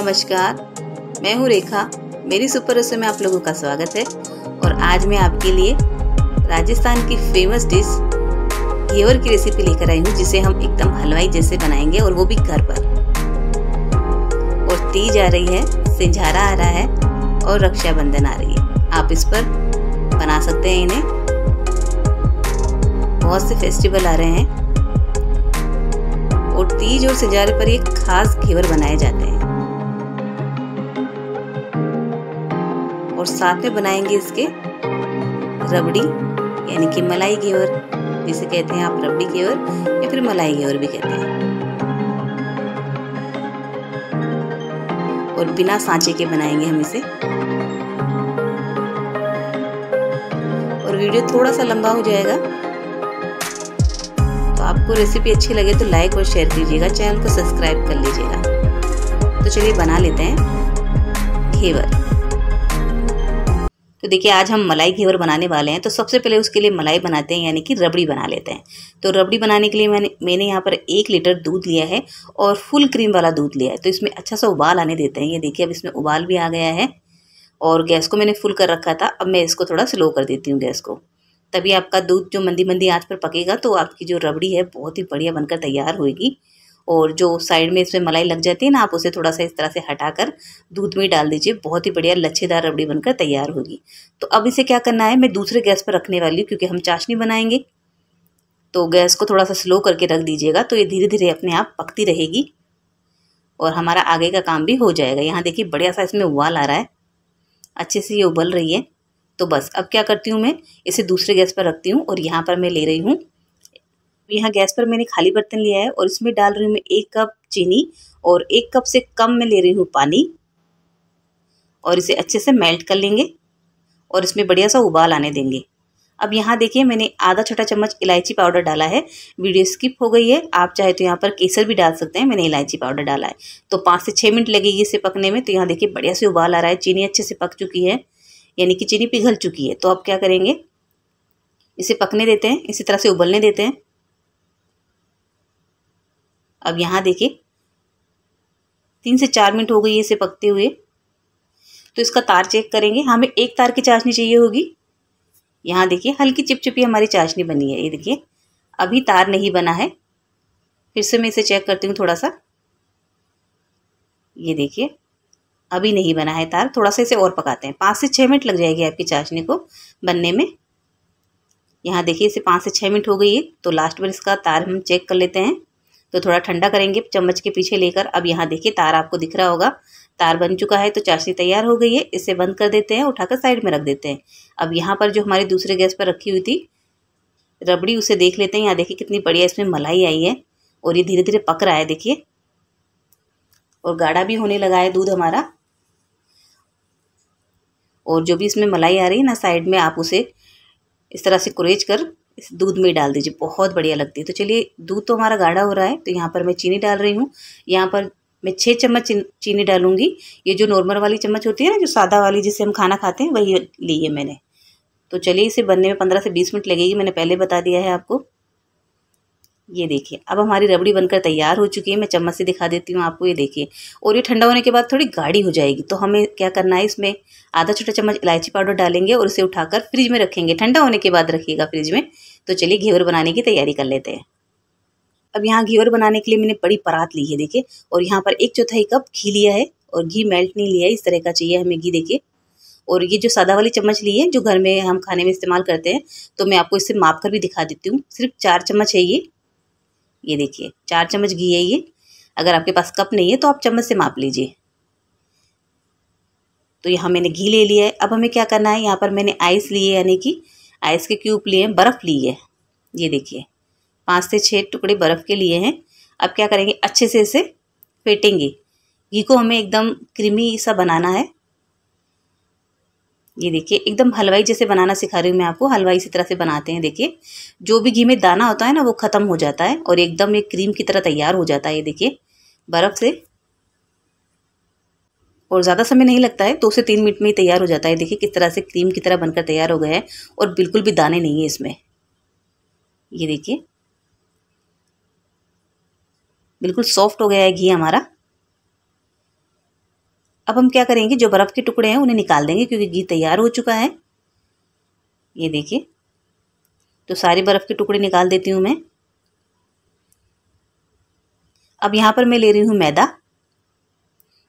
नमस्कार मैं हूँ रेखा मेरी सुपर रसो में आप लोगों का स्वागत है और आज मैं आपके लिए राजस्थान की फेमस डिश घेवर की रेसिपी लेकर आई हूँ जिसे हम एकदम हलवाई जैसे बनाएंगे और वो भी घर पर और तीज आ रही है सिंझारा आ रहा है और रक्षाबंधन आ रही है आप इस पर बना सकते हैं इन्हें बहुत से फेस्टिवल आ रहे हैं और तीज और सिंझारे पर ये खास घेवर बनाए जाते हैं और साथ में बनाएंगे इसके रबड़ी यानी कि मलाई घेवर जिसे कहते हैं आप रबड़ी घेवर या फिर मलाई घेवर भी कहते हैं और बिना सांचे के बनाएंगे हम इसे और वीडियो थोड़ा सा लंबा हो जाएगा तो आपको रेसिपी अच्छी लगे तो लाइक और शेयर कीजिएगा चैनल को सब्सक्राइब कर लीजिएगा तो चलिए बना लेते हैं घेवर तो देखिए आज हम मलाई घेवर बनाने वाले हैं तो सबसे पहले उसके लिए मलाई बनाते हैं यानी कि रबड़ी बना लेते हैं तो रबड़ी बनाने के लिए मैंने मैंने यहाँ पर एक लीटर दूध लिया है और फुल क्रीम वाला दूध लिया है तो इसमें अच्छा सा उबाल आने देते हैं ये देखिए अब इसमें उबाल भी आ गया है और गैस को मैंने फुल कर रखा था अब मैं इसको थोड़ा स्लो कर देती हूँ गैस को तभी आपका दूध जो मंदी मंदी आँच पर पकेगा तो आपकी जो रबड़ी है बहुत ही बढ़िया बनकर तैयार होगी और जो साइड में इसमें मलाई लग जाती है ना आप उसे थोड़ा सा इस तरह से हटाकर दूध में डाल दीजिए बहुत ही बढ़िया लच्छेदार रबड़ी बनकर तैयार होगी तो अब इसे क्या करना है मैं दूसरे गैस पर रखने वाली हूँ क्योंकि हम चाशनी बनाएंगे तो गैस को थोड़ा सा स्लो करके रख दीजिएगा तो ये धीरे धीरे अपने आप पकती रहेगी और हमारा आगे का काम भी हो जाएगा यहाँ देखिए बढ़िया सा इसमें उबाल आ रहा है अच्छे से ये उबल रही है तो बस अब क्या करती हूँ मैं इसे दूसरे गैस पर रखती हूँ और यहाँ पर मैं ले रही हूँ यहाँ गैस पर मैंने खाली बर्तन लिया है और इसमें डाल रही हूँ मैं एक कप चीनी और एक कप से कम मैं ले रही हूँ पानी और इसे अच्छे से मेल्ट कर लेंगे और इसमें बढ़िया सा उबाल आने देंगे अब यहाँ देखिए मैंने आधा छोटा चम्मच इलायची पाउडर डाला है वीडियो स्किप हो गई है आप चाहे तो यहाँ पर केसर भी डाल सकते हैं मैंने इलायची पाउडर डाला है तो पाँच से छः मिनट लगेगी इसे पकने में तो यहाँ देखिए बढ़िया से उबाल आ रहा है चीनी अच्छे से पक चुकी है यानी कि चीनी पिघल चुकी है तो आप क्या करेंगे इसे पकने देते हैं इसी तरह से उबलने देते हैं अब यहाँ देखिए तीन से चार मिनट हो गई है इसे पकते हुए तो इसका तार चेक करेंगे हाँ, हमें एक तार की चाशनी चाहिए होगी यहाँ देखिए हल्की चिपचिपी हमारी चाशनी बनी है ये देखिए अभी तार नहीं बना है फिर से मैं इसे चेक करती हूँ थोड़ा सा ये देखिए अभी नहीं बना है तार थोड़ा सा इसे और पकाते हैं पाँच से छः मिनट लग जाएगी आपकी चाशनी को बनने में यहाँ देखिए इसे पाँच से छः मिनट हो गई है तो लास्ट में इसका तार हम चेक कर लेते हैं तो थोड़ा ठंडा करेंगे चम्मच के पीछे लेकर अब यहाँ देखिए तार आपको दिख रहा होगा तार बन चुका है तो चाशनी तैयार हो गई है इसे बंद कर देते हैं उठाकर साइड में रख देते हैं अब यहाँ पर जो हमारी दूसरे गैस पर रखी हुई थी रबड़ी उसे देख लेते हैं यहाँ देखिए कितनी बढ़िया इसमें मलाई आई है और ये धीरे धीरे पक रहा है देखिए और गाढ़ा भी होने लगा है दूध हमारा और जो भी इसमें मलाई आ रही है ना साइड में आप उसे इस तरह से कुरेज कर इस दूध में डाल दीजिए बहुत बढ़िया लगती है तो चलिए दूध तो हमारा गाढ़ा हो रहा है तो यहाँ पर मैं चीनी डाल रही हूँ यहाँ पर मैं छः चम्मच चीनी डालूंगी ये जो नॉर्मल वाली चम्मच होती है ना जो सादा वाली जिसे हम खाना खाते हैं वही ली है मैंने तो चलिए इसे बनने में पंद्रह से बीस मिनट लगेगी मैंने पहले बता दिया है आपको ये देखिए अब हमारी रबड़ी बनकर तैयार हो चुकी है मैं चम्मच से दिखा देती हूँ आपको ये देखिए और ये ठंडा होने के बाद थोड़ी गाढ़ी हो जाएगी तो हमें क्या करना है इसमें आधा छोटा चम्मच इलायची पाउडर डालेंगे और उसे उठाकर फ्रिज में रखेंगे ठंडा होने के बाद रखिएगा फ्रिज में तो चलिए घेवर बनाने की तैयारी कर लेते हैं अब यहाँ घेवर बनाने के लिए मैंने बड़ी परात ली है देखिए और यहाँ पर एक चौथाई कप घी लिया है और घी मेल्ट नहीं लिया है इस तरह का चाहिए हमें घी देखिए और ये जो सादा वाली चम्मच ली है जो घर में हम खाने में इस्तेमाल करते हैं तो मैं आपको इसे माप कर भी दिखा देती हूँ सिर्फ चार चम्मच है ये ये देखिए चार चम्मच घी है ये अगर आपके पास कप नहीं है तो आप चम्मच से माप लीजिए तो यहाँ मैंने घी ले लिया है अब हमें क्या करना है यहाँ पर मैंने आइस लिए यानी कि आइस के क्यूब लिए हैं बर्फ़ ली है ये देखिए पाँच से छः टुकड़े बर्फ़ के लिए हैं अब क्या करेंगे अच्छे से इसे फेंटेंगे घी को हमें एकदम क्रीमी सा बनाना है ये देखिए एकदम हलवाई जैसे बनाना सिखा रही हूँ मैं आपको हलवाई इसी तरह से बनाते हैं देखिए जो भी घी में दाना होता है ना वो ख़त्म हो जाता है और एकदम एक क्रीम की तरह तैयार हो जाता है ये देखिए बर्फ़ से और ज़्यादा समय नहीं लगता है दो से तीन मिनट में ही तैयार हो जाता है देखिए किस तरह से क्रीम की तरह बनकर तैयार हो गया है और बिल्कुल भी दाने नहीं है इसमें ये देखिए बिल्कुल सॉफ्ट हो गया है घी हमारा अब हम क्या करेंगे जो बर्फ़ के टुकड़े हैं उन्हें निकाल देंगे क्योंकि घी तैयार हो चुका है ये देखिए तो सारे बर्फ़ के टुकड़े निकाल देती हूँ मैं अब यहाँ पर मैं ले रही हूँ मैदा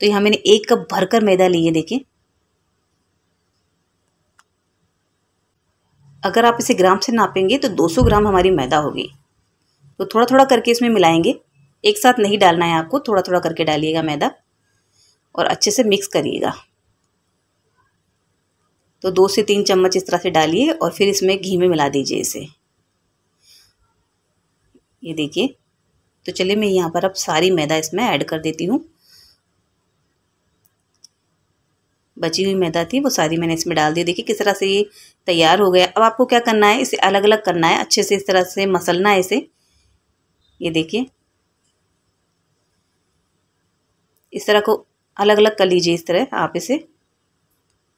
तो यहाँ मैंने एक कप भरकर मैदा लिए देखिए अगर आप इसे ग्राम से नापेंगे तो 200 ग्राम हमारी मैदा होगी तो थोड़ा थोड़ा करके इसमें मिलाएंगे एक साथ नहीं डालना है आपको थोड़ा थोड़ा करके डालिएगा मैदा और अच्छे से मिक्स करिएगा तो दो से तीन चम्मच इस तरह से डालिए और फिर इसमें घी में मिला दीजिए इसे ये देखिए तो चलिए मैं यहाँ पर अब सारी मैदा इसमें ऐड कर देती हूँ बची हुई मैदा थी वो सारी मैंने इसमें डाल दी देखिए किस तरह से ये तैयार हो गया अब आपको क्या करना है इसे अलग अलग करना है अच्छे से इस तरह से मसलना है इसे ये देखिए इस तरह को अलग अलग कर लीजिए इस तरह आप इसे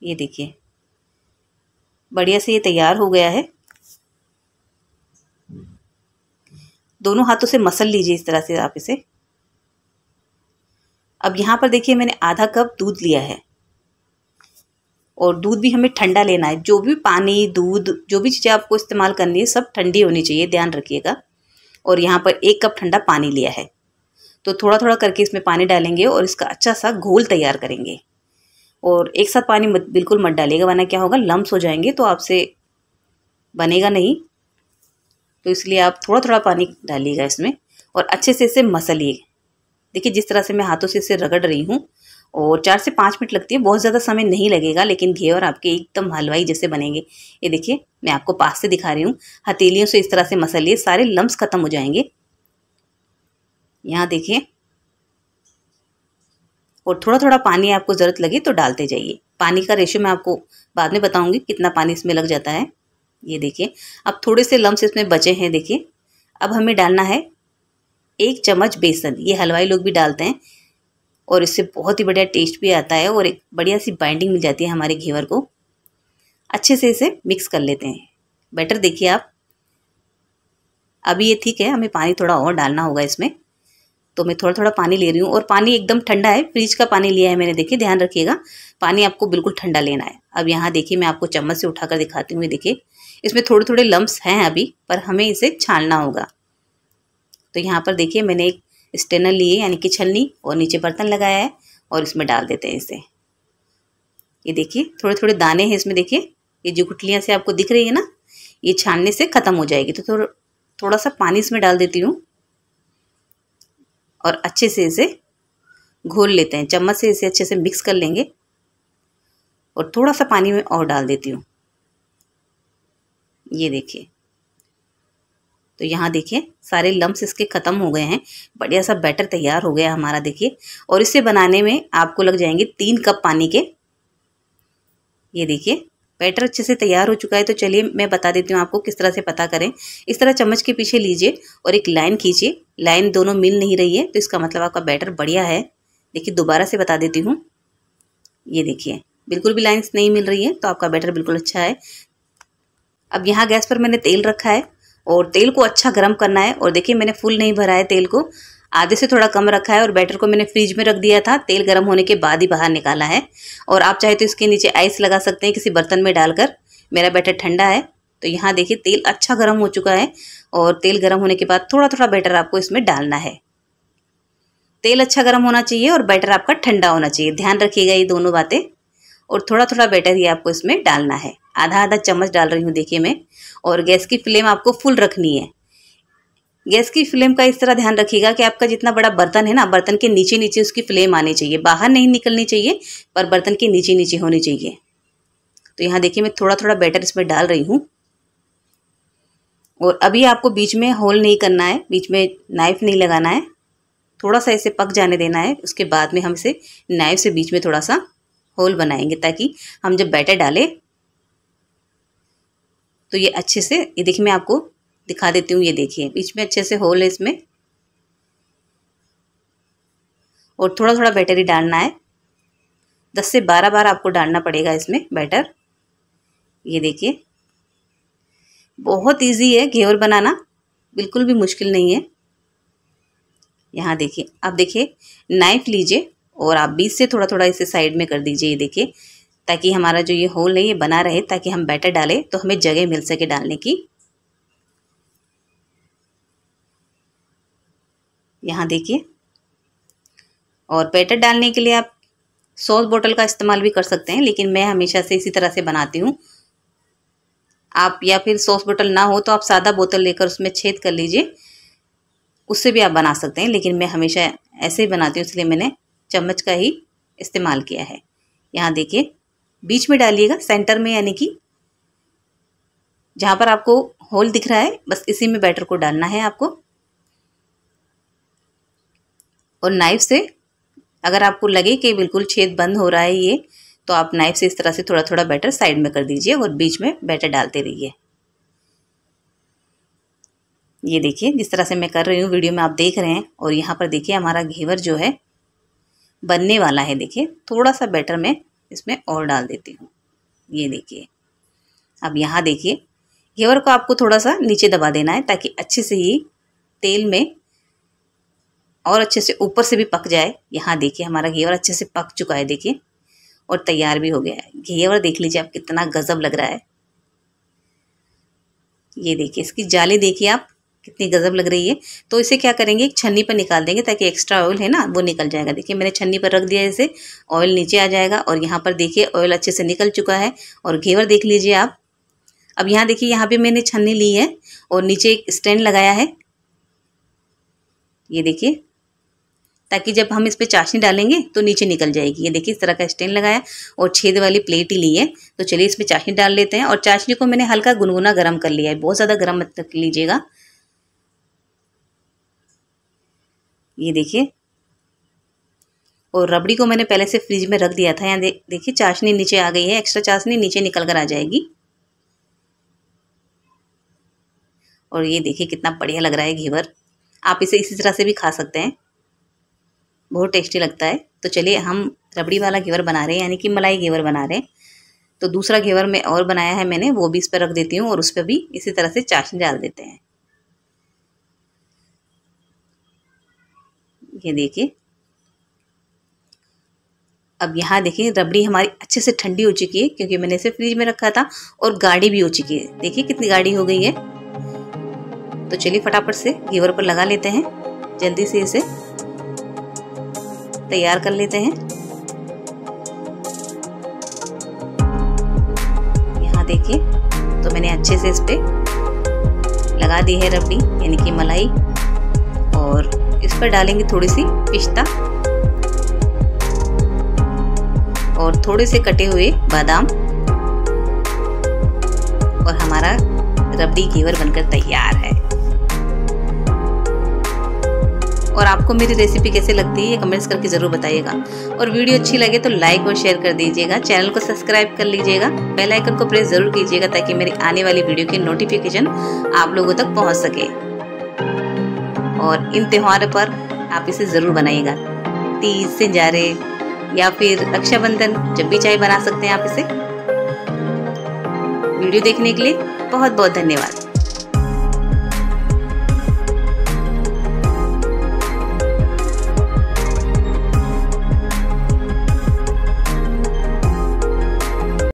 ये देखिए बढ़िया से ये तैयार हो गया है दोनों हाथों से मसल लीजिए इस तरह से आप इसे अब यहाँ पर देखिए मैंने आधा कप दूध लिया है और दूध भी हमें ठंडा लेना है जो भी पानी दूध जो भी चीज़ें आपको इस्तेमाल करनी है सब ठंडी होनी चाहिए ध्यान रखिएगा और यहाँ पर एक कप ठंडा पानी लिया है तो थोड़ा थोड़ा करके इसमें पानी डालेंगे और इसका अच्छा सा घोल तैयार करेंगे और एक साथ पानी मत, बिल्कुल मत डालिएगा वरना क्या होगा लम्स हो जाएंगे तो आपसे बनेगा नहीं तो इसलिए आप थोड़ा थोड़ा पानी डालिएगा इसमें और अच्छे से इसे मसलिए देखिए जिस तरह से मैं हाथों से इसे रगड़ रही हूँ और चार से पाँच मिनट लगती है बहुत ज़्यादा समय नहीं लगेगा लेकिन घेवर आपके एकदम हलवाई जैसे बनेंगे ये देखिए मैं आपको पास से दिखा रही हूँ हथेलियों से इस तरह से मसलिए सारे लम्ब ख़त्म हो जाएंगे यहाँ देखिए और थोड़ा थोड़ा पानी आपको ज़रूरत लगे तो डालते जाइए पानी का रेशो मैं आपको बाद में बताऊंगी कितना पानी इसमें लग जाता है ये देखिए अब थोड़े से लम्ब इसमें बचे हैं देखिए अब हमें डालना है एक चम्मच बेसन ये हलवाई लोग भी डालते हैं और इससे बहुत ही बढ़िया टेस्ट भी आता है और एक बढ़िया सी बाइंडिंग मिल जाती है हमारे घेवर को अच्छे से इसे मिक्स कर लेते हैं बेटर देखिए आप अभी ये ठीक है हमें पानी थोड़ा और डालना होगा इसमें तो मैं थोड़ा थोड़ा पानी ले रही हूँ और पानी एकदम ठंडा है फ्रिज का पानी लिया है मैंने देखिए ध्यान रखिएगा पानी आपको बिल्कुल ठंडा लेना है अब यहाँ देखिए मैं आपको चम्मच से उठाकर दिखाती हूँ देखिए इसमें थोड़े थोड़े लम्ब्स हैं अभी पर हमें इसे छानना होगा तो यहाँ पर देखिए मैंने एक स्टेनर लिए यानी कि छलनी और नीचे बर्तन लगाया है और इसमें डाल देते हैं इसे ये देखिए थोड़े थोड़े दाने हैं इसमें देखिए ये जो गुटलियाँ से आपको दिख रही है ना ये छानने से ख़त्म हो जाएगी तो थोड़ा थोड़ा सा पानी इसमें डाल देती हूँ और अच्छे से इसे घोल लेते हैं चम्मच से इसे अच्छे से मिक्स कर लेंगे और थोड़ा सा पानी में और डाल देती हूँ ये देखिए तो यहाँ देखिए सारे लम्ब्स इसके ख़त्म हो गए हैं बढ़िया सा बैटर तैयार हो गया हमारा देखिए और इसे बनाने में आपको लग जाएंगे तीन कप पानी के ये देखिए बैटर अच्छे से तैयार हो चुका है तो चलिए मैं बता देती हूँ आपको किस तरह से पता करें इस तरह चम्मच के पीछे लीजिए और एक लाइन खींचिए लाइन दोनों मिल नहीं रही है तो इसका मतलब आपका बैटर बढ़िया है देखिए दोबारा से बता देती हूँ ये देखिए बिल्कुल भी लाइन्स नहीं मिल रही है तो आपका बैटर बिल्कुल अच्छा है अब यहाँ गैस पर मैंने तेल रखा है और तेल को अच्छा गर्म करना है और देखिए मैंने फुल नहीं भरा है तेल को आधे से थोड़ा कम रखा है और बैटर को मैंने फ्रिज में रख दिया था तेल गर्म होने के बाद ही बाहर निकाला है और आप चाहे तो इसके नीचे आइस लगा सकते हैं किसी बर्तन में डालकर मेरा बैटर ठंडा है तो यहाँ देखिए तेल अच्छा गर्म हो चुका है और तेल गर्म होने के बाद थोड़ा थोड़ा बैटर आपको इसमें डालना है तेल अच्छा गर्म होना चाहिए और बैटर आपका ठंडा होना चाहिए ध्यान रखिएगा ये दोनों बातें और थोड़ा थोड़ा बैटर ही आपको इसमें डालना है आधा आधा चम्मच डाल रही हूँ देखिए मैं और गैस की फ्लेम आपको फुल रखनी है गैस की फ्लेम का इस तरह ध्यान रखिएगा कि आपका जितना बड़ा बर्तन है ना बर्तन के नीचे नीचे उसकी फ्लेम आनी चाहिए बाहर नहीं निकलनी चाहिए पर बर्तन के नीचे नीचे होनी चाहिए तो यहाँ देखिए मैं थोड़ा थोड़ा बैटर इसमें डाल रही हूँ और अभी आपको बीच में होल नहीं करना है बीच में नाइफ नहीं लगाना है थोड़ा सा इसे पक जाने देना है उसके बाद में हम इसे नाइफ से बीच में थोड़ा सा होल बनाएंगे ताकि हम जब बैटर डालें तो ये अच्छे से ये देखिए मैं आपको दिखा देती हूँ ये देखिए बीच में अच्छे से होल है इसमें और थोड़ा थोड़ा बैटर ही डालना है दस से बारह बार आपको डालना पड़ेगा इसमें बैटर ये देखिए बहुत इजी है घेवर बनाना बिल्कुल भी मुश्किल नहीं है यहाँ देखिए आप देखिए नाइफ लीजिए और आप बीच से थोड़ा थोड़ा इसे साइड में कर दीजिए ये देखिए ताकि हमारा जो ये होल है ये बना रहे ताकि हम बैटर डालें तो हमें जगह मिल सके डालने की यहाँ देखिए और बैटर डालने के लिए आप सॉस बोतल का इस्तेमाल भी कर सकते हैं लेकिन मैं हमेशा से इसी तरह से बनाती हूँ आप या फिर सॉस बोतल ना हो तो आप सादा बोतल लेकर उसमें छेद कर लीजिए उससे भी आप बना सकते हैं लेकिन मैं हमेशा ऐसे ही बनाती हूँ इसलिए मैंने चम्मच का ही इस्तेमाल किया है यहाँ देखिए बीच में डालिएगा सेंटर में यानी कि जहाँ पर आपको होल दिख रहा है बस इसी में बैटर को डालना है आपको और नाइफ से अगर आपको लगे कि बिल्कुल छेद बंद हो रहा है ये तो आप नाइफ से इस तरह से थोड़ा थोड़ा बैटर साइड में कर दीजिए और बीच में बैटर डालते रहिए ये देखिए जिस तरह से मैं कर रही हूँ वीडियो में आप देख रहे हैं और यहाँ पर देखिए हमारा घेवर जो है बनने वाला है देखिए थोड़ा सा बैटर मैं इसमें और डाल देती हूँ ये देखिए अब यहाँ देखिए घेवर को आपको थोड़ा सा नीचे दबा देना है ताकि अच्छे से ही तेल में और अच्छे से ऊपर से भी पक जाए यहाँ देखिए हमारा घेवर अच्छे से पक चुका है देखिए और तैयार भी हो गया है घेवर देख लीजिए आप कितना गज़ब लग रहा है ये देखिए इसकी जाली देखिए आप कितनी गज़ब लग रही है तो इसे क्या करेंगे एक छन्नी पर निकाल देंगे ताकि एक्स्ट्रा ऑयल है ना वो निकल जाएगा देखिए मैंने छन्नी पर रख दिया इसे ऑयल नीचे आ जाएगा और यहाँ पर देखिए ऑयल अच्छे से निकल चुका है और घेवर देख लीजिए आप अब यहाँ देखिए यहाँ पे मैंने छन्नी ली है और नीचे एक स्टैंड लगाया है ये देखिए ताकि जब हम इस पर चाशनी डालेंगे तो नीचे निकल जाएगी ये देखिए इस तरह का स्टैंड लगाया और छेद वाली प्लेट ही ली है तो चलिए इसमें चाशनी डाल लेते हैं और चाशनी को मैंने हल्का गुनगुना गर्म कर लिया है बहुत ज़्यादा गर्म मत लीजिएगा ये देखिए और रबड़ी को मैंने पहले से फ्रिज में रख दिया था यहाँ दे, देखिए चाशनी नीचे आ गई है एक्स्ट्रा चाशनी नीचे निकल कर आ जाएगी और ये देखिए कितना बढ़िया लग रहा है घेवर आप इसे इसी तरह से भी खा सकते हैं बहुत टेस्टी लगता है तो चलिए हम रबड़ी वाला घेवर बना रहे हैं यानी कि मलाई घेवर बना रहे हैं तो दूसरा घेवर में और बनाया है मैंने वो भी इस पर रख देती हूँ और उस पर भी इसी तरह से चाशनी डाल देते हैं ये देखिए अब यहाँ देखिए रबड़ी हमारी अच्छे से ठंडी हो चुकी है क्योंकि मैंने इसे फ्रिज में रखा था और गाढ़ी भी हो चुकी है देखिए कितनी गाढ़ी हो गई है तो चलिए फटाफट से घेवर पर लगा लेते हैं जल्दी से इसे तैयार कर लेते हैं यहाँ देखिए तो मैंने अच्छे से इस पर लगा दी है रबड़ी यानी कि मलाई और इस पर डालेंगे थोड़ी सी पिस्ता और थोड़े से कटे हुए बादाम और हमारा रबड़ी घेवर बनकर तैयार है और आपको मेरी रेसिपी कैसे लगती है कमेंट्स करके ज़रूर बताइएगा और वीडियो अच्छी लगे तो लाइक और शेयर कर दीजिएगा चैनल को सब्सक्राइब कर लीजिएगा बेल आइकन को प्रेस जरूर कीजिएगा ताकि मेरी आने वाली वीडियो की नोटिफिकेशन आप लोगों तक पहुँच सके और इन त्योहार पर आप इसे ज़रूर बनाइएगा तीज से जा रहे या फिर रक्षाबंधन जब भी चाहे बना सकते हैं आप इसे वीडियो देखने के लिए बहुत बहुत धन्यवाद